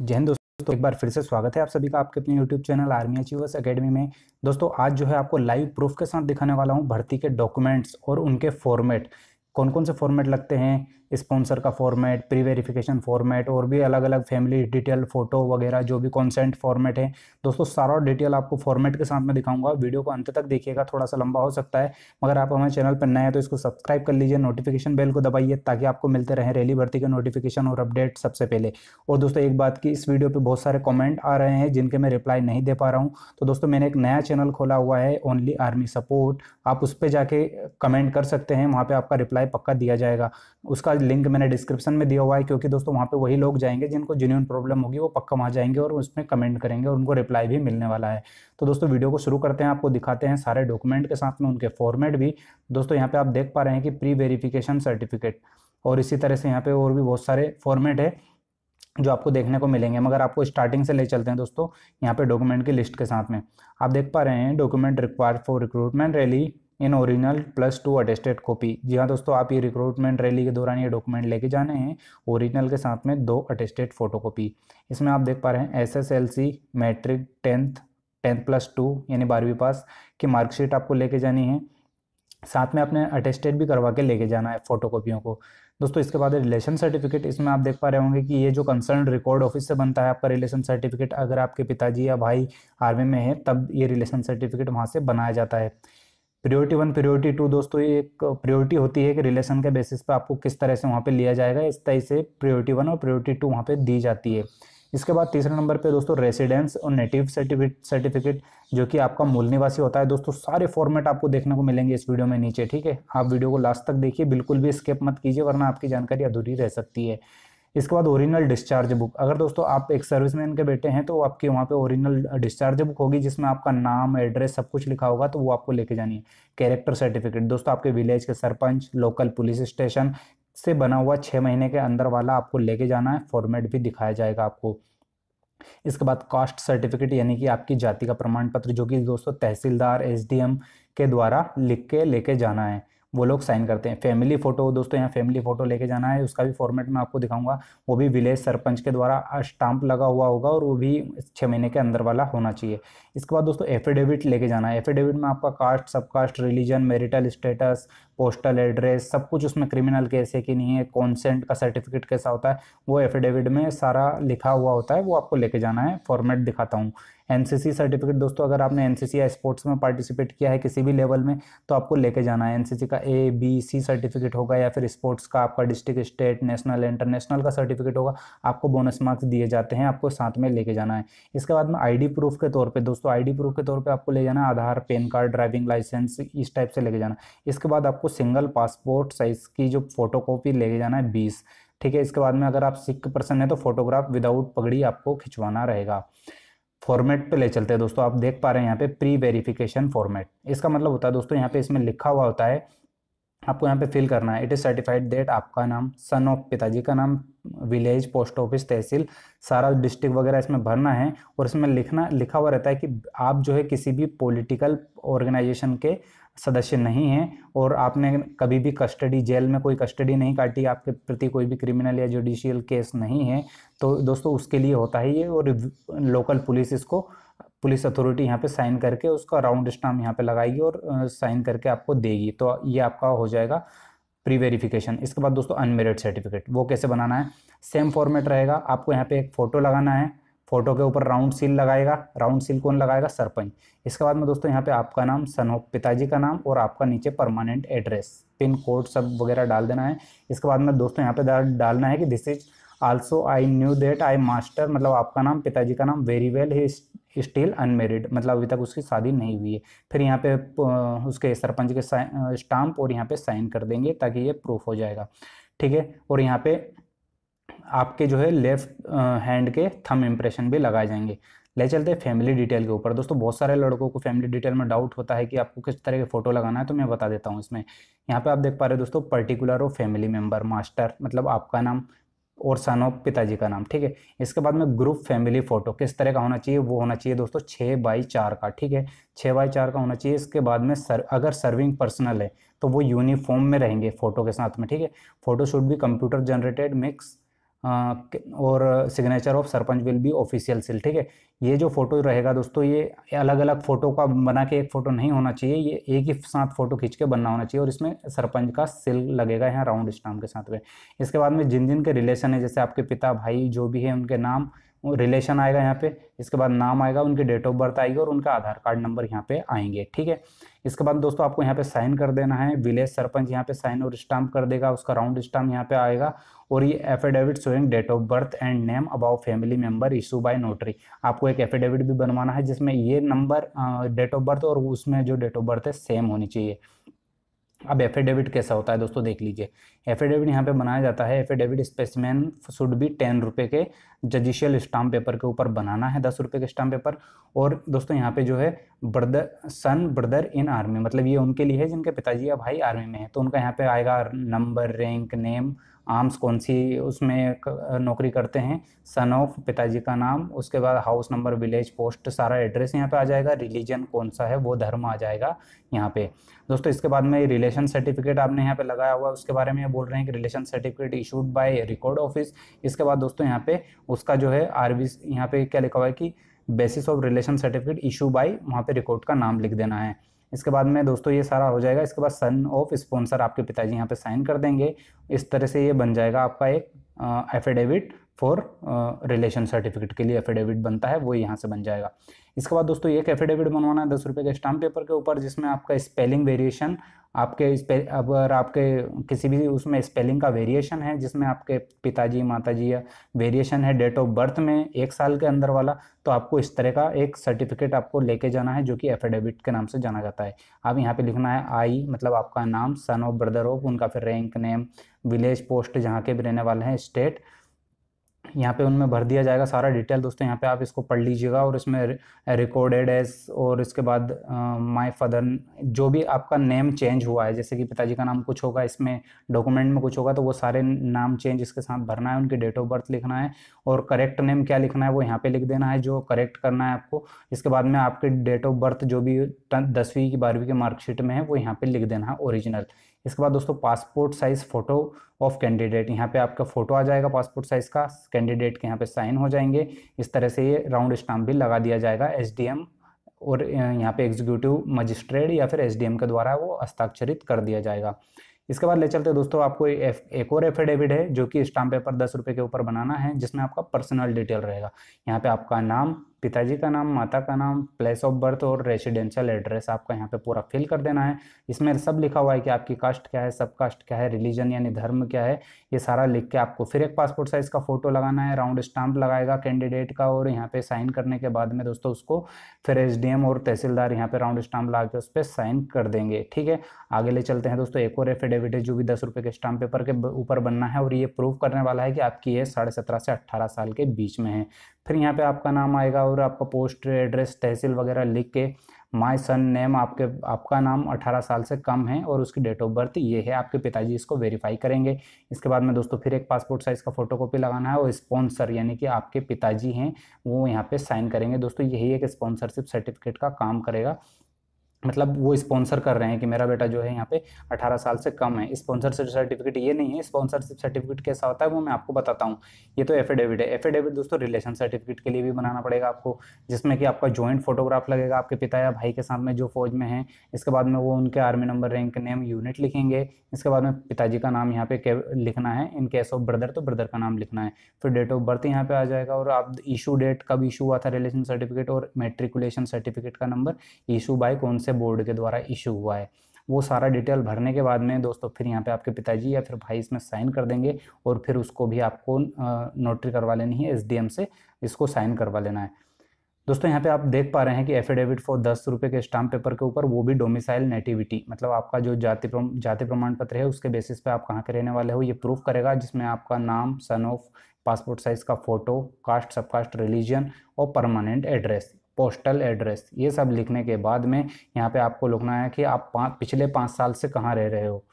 जय हिंद दोस्तों एक बार फिर से स्वागत है आप सभी का आपके अपने YouTube channel army achievers academy में दोस्तों आज जो है आपको लाइव प्रूफ के साथ दिखाने वाला हूँ भर्ती के डॉक्यूमेंट्स और उनके फॉर्मेट कौन कौन से फॉर्मेट लगते हैं स्पॉन्सर का फॉर्मेट प्री वेरिफिकेशन फॉर्मेट और भी अलग अलग फैमिली डिटेल फोटो वगैरह जो भी कॉन्सेंट फॉर्मेट है दोस्तों सारा डिटेल आपको फॉर्मेट के साथ में दिखाऊंगा वीडियो को अंत तक देखिएगा थोड़ा सा लंबा हो सकता है मगर आप हमारे चैनल पर नए हैं तो इसको सब्सक्राइब कर लीजिए नोटिफिकेशन बेल को दबाइए ताकि आपको मिलते रहें रैली भर्ती के नोटिफिकेशन और अपडेट सबसे पहले और दोस्तों एक बात की इस वीडियो पर बहुत सारे कॉमेंट आ रहे हैं जिनके मैं रिप्लाई नहीं दे पा रहा हूँ तो दोस्तों मैंने एक नया चैनल खोला हुआ है ओनली आर्मी सपोर्ट आप उस पर जाके कमेंट कर सकते हैं वहाँ पर आपका रिप्लाई पक्का दिया जाएगा उसका लिंक मैंने डिस्क्रिप्शन में दिया हुआ है क्योंकि दोस्तों वहाँ पे वही लोग जाएंगे जिनको जेन्यून प्रॉब्लम होगी वो पक्का वहाँ जाएंगे और उसमें कमेंट करेंगे और उनको रिप्लाई भी मिलने वाला है तो दोस्तों वीडियो को शुरू करते हैं आपको दिखाते हैं सारे डॉक्यूमेंट के साथ में उनके फॉर्मेट भी दोस्तों यहाँ पर आप देख पा रहे हैं कि प्री वेरीफिकेशन सर्टिफिकेट और इसी तरह से यहाँ पर और भी बहुत सारे फॉर्मेट है जो आपको देखने को मिलेंगे मगर आपको स्टार्टिंग से ले चलते हैं दोस्तों यहाँ पे डॉक्यूमेंट की लिस्ट के साथ में आप देख पा रहे हैं document required for recruitment rally in original plus two attested copy जी हाँ दोस्तों आप ये रिक्रूटमेंट रैली के दौरान ये डॉक्यूमेंट लेके जाने हैं ओरिजिनल के साथ में दो अटेस्टेड फोटोकॉपी इसमें आप देख पा रहे हैं S S L C matric tenth tenth plus two यानी बारहवीं पास की मार्कशीट आपको लेके जानी है साथ में आपने अटेस्टेड भी करवा के लेके जाना है फोटो कॉपियों को दोस्तों इसके बाद रिलेशन सर्टिफिकेट इसमें आप देख पा रहे होंगे कि ये जो कंसर्न रिकॉर्ड ऑफिस से बनता है आपका रिलेशन सर्टिफिकेट अगर आपके पिताजी या भाई आर्मी में है तब ये रिलेशन सर्टिफिकेट वहाँ से बनाया जाता है प्रियोरिटी वन प्रियोरिटी टू दोस्तों ये एक प्रियोरिटी होती है कि रिलेशन के बेसिस पर आपको किस तरह से वहाँ पर लिया जाएगा इस तरह से प्रियोरिटी वन और प्रियोरिटी टू वहाँ पर दी जाती है इसके बाद तीसरे नंबर पे दोस्तों रेसिडेंस और नेटिव सर्टिफिकेट जो कि आपका मूल निवासी होता है दोस्तों सारे फॉर्मेट आपको देखने को मिलेंगे इस वीडियो में नीचे ठीक है आप वीडियो को लास्ट तक देखिए बिल्कुल भी स्किप मत कीजिए वरना आपकी जानकारी अधूरी रह सकती है इसके बाद ओरिजिनल डिस्चार्ज बुक अगर दोस्तों आप एक सर्विसमैन के बेटे हैं तो आपकी वहाँ पे ओरिजिनल डिस्चार्ज बुक होगी जिसमें आपका नाम एड्रेस सब कुछ लिखा होगा तो वो आपको लेके जानी है कैरेक्टर सर्टिफिकेट दोस्तों आपके विलेज के सरपंच लोकल पुलिस स्टेशन से बना हुआ छः महीने के अंदर वाला आपको लेके जाना है फॉर्मेट भी दिखाया जाएगा आपको इसके बाद कास्ट सर्टिफिकेट यानी कि आपकी जाति का प्रमाण पत्र जो कि दोस्तों तहसीलदार एस के द्वारा लिख के लेके जाना है वो लोग साइन करते हैं फैमिली फोटो दोस्तों यहाँ फैमिली फोटो लेके जाना है उसका भी फॉर्मेट मैं आपको दिखाऊंगा वो भी विलेज सरपंच के द्वारा स्टाम्प लगा हुआ होगा और वो भी छः महीने के अंदर वाला होना चाहिए इसके बाद दोस्तों एफिडेविट लेके जाना है एफिडेविट में आपका caste sub caste religion marital status postal address सब कुछ उसमें क्रिमिनल केस है कि नहीं है कॉन्सेंट का सर्टिफिकेट कैसा होता है वो एफिडेविट में सारा लिखा हुआ होता है वो आपको लेके जाना है फॉर्मेट दिखाता हूँ एनसीसी सर्टिफिकेट दोस्तों अगर आपने एनसीसी या स्पोर्ट्स में पार्टिसिपेट किया है किसी भी लेवल में तो आपको लेके जाना है एनसीसी का ए बी सी सर्टिफिकेट होगा या फिर स्पोर्ट्स का आपका डिस्ट्रिक्ट स्टेट नेशनल इंटरनेशनल का सर्टिफिकेट होगा आपको बोनस मार्क्स दिए जाते हैं आपको साथ में लेके जाना है इसके बाद में आई प्रूफ के तौर पर दोस्तों आई प्रूफ के तौर पर आपको ले जाना है Aadhaar PAN card driving licence इस टाइप से लेके जाना इसके बाद आपको सिंगल पासपोर्ट साइज़ की जो फोटो लेके जाना है बीस ठीक है इसके बाद में अगर आप सिख पर्सन है तो फोटोग्राफ विदाउट पगड़ी आपको खिंचवाना रहेगा फॉर्मेट पे ले चलते हैं दोस्तों आप देख पा रहे हैं यहाँ पे प्री वेरिफिकेशन फॉर्मेट इसका मतलब होता है दोस्तों यहाँ पे इसमें लिखा हुआ होता है आपको यहाँ पे फिल करना है इट इज़ सर्टिफाइड डेट आपका नाम सन ऑफ पिताजी का नाम विलेज पोस्ट ऑफिस तहसील सारा डिस्ट्रिक्ट वगैरह इसमें भरना है और इसमें लिखना लिखा हुआ रहता है कि आप जो है किसी भी पॉलिटिकल ऑर्गेनाइजेशन के सदस्य नहीं हैं और आपने कभी भी कस्टडी जेल में कोई कस्टडी नहीं काटी आपके प्रति कोई भी क्रिमिनल या जुडिशियल केस नहीं है तो दोस्तों उसके लिए होता है ये और लोकल पुलिस इसको पुलिस अथॉरिटी यहाँ पे साइन करके उसका राउंड स्टाम्प यहाँ पे लगाएगी और साइन करके आपको देगी तो ये आपका हो जाएगा प्री वेरिफिकेशन इसके बाद दोस्तों अनमेरिड सर्टिफिकेट वो कैसे बनाना है सेम फॉर्मेट रहेगा आपको यहाँ पे एक फ़ोटो लगाना है फोटो के ऊपर राउंड सील लगाएगा राउंड सील कौन लगाएगा सरपंच इसके बाद में दोस्तों यहाँ पे आपका नाम सन पिताजी का नाम और आपका नीचे परमानेंट एड्रेस पिन कोड सब वगैरह डाल देना है इसके बाद में दोस्तों यहाँ पे डालना है कि this is also I new that I master मतलब आपका नाम पिताजी का नाम very well he still unmarried मतलब अभी तक उसकी शादी नहीं हुई है फिर यहाँ पे उसके सरपंच के स्टाम्प और यहाँ पे साइन कर देंगे ताकि ये प्रूफ हो जाएगा ठीक है और यहाँ पे आपके जो है लेफ्ट हैंड के थम इम्प्रेशन भी लगाए जाएंगे ले चलते हैं फैमिली डिटेल के ऊपर दोस्तों बहुत सारे लड़कों को फैमिली डिटेल में डाउट होता है कि आपको किस तरह के फ़ोटो लगाना है तो मैं बता देता हूँ इसमें यहाँ पे आप देख पा रहे हो दोस्तों पर्टिकुलर हो फैमिली मेम्बर मास्टर मतलब आपका नाम और सन ऑफ पिताजी का नाम ठीक है इसके बाद में ग्रुप फैमिली फोटो किस तरह का होना चाहिए वो होना चाहिए दोस्तों छः बाई चार का ठीक है छः बाई चार का होना चाहिए इसके बाद में सर अगर सर्विंग पर्सनल है तो वो यूनिफॉर्म में रहेंगे फोटो के साथ में ठीक है फोटो शूट भी कंप्यूटर जनरेटेड मिक्स और signature of sarpanch will be official seal ठीक है ये जो फोटो रहेगा दोस्तों ये अलग अलग फ़ोटो का बना के एक फ़ोटो नहीं होना चाहिए ये एक ही साथ फ़ोटो खींच के बनना होना चाहिए और इसमें सरपंच का सिल लगेगा यहाँ राउंड स्टाम्प के साथ में इसके बाद में जिन जिन के रिलेशन है जैसे आपके पिता भाई जो भी है उनके नाम रिलेशन आएगा यहाँ पे इसके बाद नाम आएगा उनकी डेट ऑफ बर्थ आएगी और उनका आधार कार्ड नंबर यहाँ पे आएंगे ठीक है इसके बाद दोस्तों आपको यहाँ पे साइन कर देना है विलेज सरपंच यहाँ पे साइन और स्टाम्प कर देगा उसका राउंड स्टाम्प यहाँ पे आएगा और ये affidavit showing date of birth and name about family member issue by notary आपको एक एफिडेविट भी बनवाना है जिसमें ये नंबर डेट ऑफ बर्थ और उसमें जो डेट ऑफ बर्थ है सेम होनी चाहिए अब एफिडेविट कैसा होता है दोस्तों देख लीजिए एफिडेविट यहाँ पे बनाया जाता है affidavit specimen should be ten रुपये के जजिशियल स्टाम्प पेपर के ऊपर बनाना है दस रुपये के स्टाम्प पेपर और दोस्तों यहाँ पे जो है brother son brother in army मतलब ये उनके लिए है जिनके पिताजी या भाई आर्मी में है तो उनका यहाँ पे आएगा नंबर रैंक नेम आर्म्स कौन सी उसमें नौकरी करते हैं सन ऑफ पिताजी का नाम उसके बाद हाउस नंबर विलेज पोस्ट सारा एड्रेस यहाँ पे आ जाएगा रिलीजन कौन सा है वो धर्म आ जाएगा यहाँ पे दोस्तों इसके बाद में रिलेशन सर्टिफिकेट आपने यहाँ पे लगाया हुआ है उसके बारे में ये बोल रहे हैं कि relation certificate issued by record office इसके बाद दोस्तों यहाँ पे उसका जो है आर बी यहाँ पे क्या लिखा हुआ है कि basis of relation certificate issue by वहाँ पे रिकॉर्ड का नाम लिख देना है इसके बाद में दोस्तों ये सारा हो जाएगा इसके बाद सन ऑफ स्पॉन्सर आपके पिताजी यहाँ पे साइन कर देंगे इस तरह से ये बन जाएगा आपका एक एफिडेविट फॉर रिलेशन सर्टिफिकेट के लिए एफिडेविट बनता है वो यहाँ से बन जाएगा इसके बाद दोस्तों एक एफिडेविट बनवाना है दस रुपये के स्टाम्प पेपर के ऊपर जिसमें आपका स्पेलिंग वेरिएशन आपके अगर आपके किसी भी उसमें स्पेलिंग का वेरिएशन है जिसमें आपके पिताजी माताजी या वेरिएशन है डेट ऑफ बर्थ में एक साल के अंदर वाला तो आपको इस तरह का एक सर्टिफिकेट आपको लेके जाना है जो कि एफिडेविट के नाम से जाना जाता है आप यहाँ पे लिखना है आई मतलब आपका नाम सन ऑफ ब्रदर ऑफ उनका फिर रैंक नेम विलेज पोस्ट जहाँ के भी रहने वाले हैं स्टेट यहाँ पे उनमें भर दिया जाएगा सारा डिटेल दोस्तों यहाँ पे आप इसको पढ़ लीजिएगा और इसमें रिकॉर्डेड एज और इसके बाद माय फादर जो भी आपका नेम चेंज हुआ है जैसे कि पिताजी का नाम कुछ होगा इसमें डॉक्यूमेंट में कुछ होगा तो वो सारे नाम चेंज इसके साथ भरना है उनकी डेट ऑफ बर्थ लिखना है और करेक्ट नेम क्या लिखना है वो यहाँ पर लिख देना है जो करेक्ट करना है आपको इसके बाद में आपकी डेट ऑफ बर्थ जो भी दसवीं की बारहवीं के मार्कशीट में है वो यहाँ पर लिख देना है ओरिजिनल इसके बाद दोस्तों passport size photo of candidate यहाँ पे आपका फ़ोटो आ जाएगा पासपोर्ट साइज़ का कैंडिडेट के यहाँ पे साइन हो जाएंगे इस तरह से ये राउंड स्टाम्प भी लगा दिया जाएगा एसडीएम और यहाँ पे एग्जीक्यूटिव मजिस्ट्रेट या फिर एस के द्वारा वो हस्ताक्षरित कर दिया जाएगा इसके बाद ले चलते हैं दोस्तों आपको एक और एफिडेविट है जो कि स्टाम्प पेपर दस रुपये के ऊपर बनाना है जिसमें आपका पर्सनल डिटेल रहेगा यहाँ पे आपका नाम पिताजी का नाम माता का नाम प्लेस ऑफ बर्थ और रेजिडेंशियल एड्रेस आपका यहाँ पे पूरा फिल कर देना है इसमें सब लिखा हुआ है कि आपकी कास्ट क्या है सब कास्ट क्या है रिलीजन यानी धर्म क्या है ये सारा लिख के आपको फिर एक पासपोर्ट साइज़ का फ़ोटो लगाना है राउंड स्टाम्प लगाएगा कैंडिडेट का और यहाँ पे साइन करने के बाद में दोस्तों उसको फिर एस और तहसीलदार यहाँ पे राउंड स्टाम्प लगा के उस पर साइन कर देंगे ठीक है आगे ले चलते हैं दोस्तों एक और एफिडेविट है जो भी दस रुपए के स्टाम्प पेपर के ऊपर बनना है और ये प्रूव करने वाला है कि आपकी एज साढ़े सत्रह से अट्ठारह साल के बीच में है फिर यहाँ पे आपका नाम आएगा और आपका पोस्ट एड्रेस तहसील वगैरह लिख के माई सन नेम आपके आपका नाम 18 साल से कम है और उसकी डेट ऑफ बर्थ ये है आपके पिताजी इसको वेरीफाई करेंगे इसके बाद में दोस्तों फिर एक पासपोर्ट साइज़ का फोटोकॉपी लगाना है और स्पॉन्सर यानी कि आपके पिताजी हैं वो यहाँ पे साइन करेंगे दोस्तों यही एक स्पॉन्सरशिप सर्टिफिकेट का काम करेगा मतलब वो स्पॉन्सर कर रहे हैं कि मेरा बेटा जो है यहाँ पे 18 साल से कम है स्पॉन्सरशिप सर्टिफिकेट ये नहीं है स्पॉन्सरशिप सर्टिफिकेट कैसा होता है वो मैं आपको बताता हूँ ये तो एफिडेविट है एफिडेविट दोस्तों रिलेशन सर्टिफिकेट के लिए भी बनाना पड़ेगा आपको जिसमें कि आपका जॉइंट फोटोग्राफ लगेगा आपके पिता या भाई के साथ में जो फौज में है इसके बाद में वो उनके army number rank name unit लिखेंगे इसके बाद में पिताजी का नाम यहाँ पे लिखना है इन केस ऑफ ब्रदर तो ब्रदर का नाम लिखना है फिर डेट ऑफ बर्थ यहाँ पे आ जाएगा और आप इशू डेट कब इशू हुआ था रिलेशन सर्टिफिकेट और मेट्रिकुलेशन सर्टिफिकेट का नंबर इशू बाय कौन से बोर्ड के द्वारा इशू हुआ है वो सारा डिटेल भरने के बाद में दोस्तों फिर यहाँ पे आपके पिताजी या फिर भाई इसमें साइन कर देंगे और फिर उसको भी आपको नोटरी करवा लेनी है एसडीएम से इसको साइन करवा लेना है दोस्तों यहाँ पे आप देख पा रहे हैं कि एफिडेविट फॉर दस रुपये के स्टाम्प पेपर के ऊपर वो भी डोमिसाइल नेटिविटी मतलब आपका जो जाति प्रम, जाति प्रमाण पत्र है उसके बेसिस पर आप कहाँ के रहने वाले हो ये प्रूफ करेगा जिसमें आपका नाम सन ऑफ पासपोर्ट साइज़ का फ़ोटो कास्ट सबकास्ट रिलीजन और परमानेंट एड्रेस पोस्टल एड्रेस ये सब लिखने के बाद में यहाँ पे आपको लिखना है कि आप पा, पिछले पाँच साल से कहाँ रह रहे हो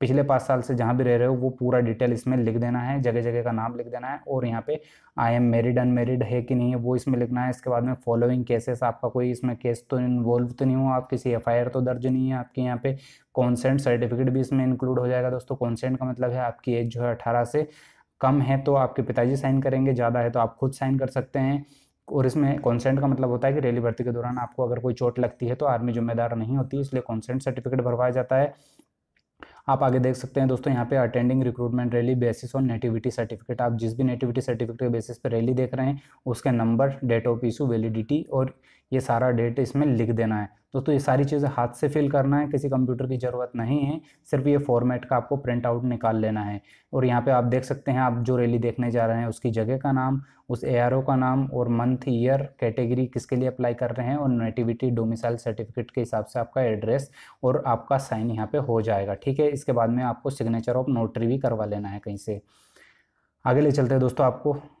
पिछले पाँच साल से जहाँ भी रह रहे हो वो पूरा डिटेल इसमें लिख देना है जगह जगह का नाम लिख देना है और यहाँ पे आई एम मेरिड अनमेरिड है कि नहीं है वो इसमें लिखना है इसके बाद में फॉलोइंग केसेस आपका कोई इसमें केस तो इन्वॉल्व तो नहीं हुआ आप किसी एफ तो दर्ज नहीं है आपके यहाँ पे कॉन्सेंट सर्टिफिकेट भी इसमें इंक्लूड हो जाएगा दोस्तों कॉन्सेंट का मतलब है आपकी एज जो है अठारह से कम है तो आपके पिताजी साइन करेंगे ज़्यादा है तो आप खुद साइन कर सकते हैं और इसमें कॉन्सेंट का मतलब होता है कि रैली भर्ती के दौरान आपको अगर कोई चोट लगती है तो आर्मी जिम्मेदार नहीं होती इसलिए कॉन्सेंट सर्टिफिकेट भरवाया जाता है आप आगे देख सकते हैं दोस्तों यहाँ पे attending recruitment rally basis on nativity certificate आप जिस भी नेटिविटी सर्टिफिकेट के बेसिस पे रैली देख रहे हैं उसके number date of issue validity और ये सारा डेट इसमें लिख देना है दोस्तों तो ये सारी चीज़ें हाथ से फिल करना है किसी कंप्यूटर की ज़रूरत नहीं है सिर्फ ये फॉर्मेट का आपको प्रिंट आउट निकाल लेना है और यहाँ पे आप देख सकते हैं आप जो रैली देखने जा रहे हैं उसकी जगह का नाम उस ए का नाम और मंथ ईयर कैटेगरी किसके लिए अप्लाई कर रहे हैं और नेटिविटी डोमिसाइल सर्टिफिकेट के हिसाब से आपका एड्रेस और आपका साइन यहाँ पर हो जाएगा ठीक है इसके बाद में आपको सिग्नेचर ऑफ नोटरी भी करवा लेना है कहीं से आगे ले चलते हैं दोस्तों आपको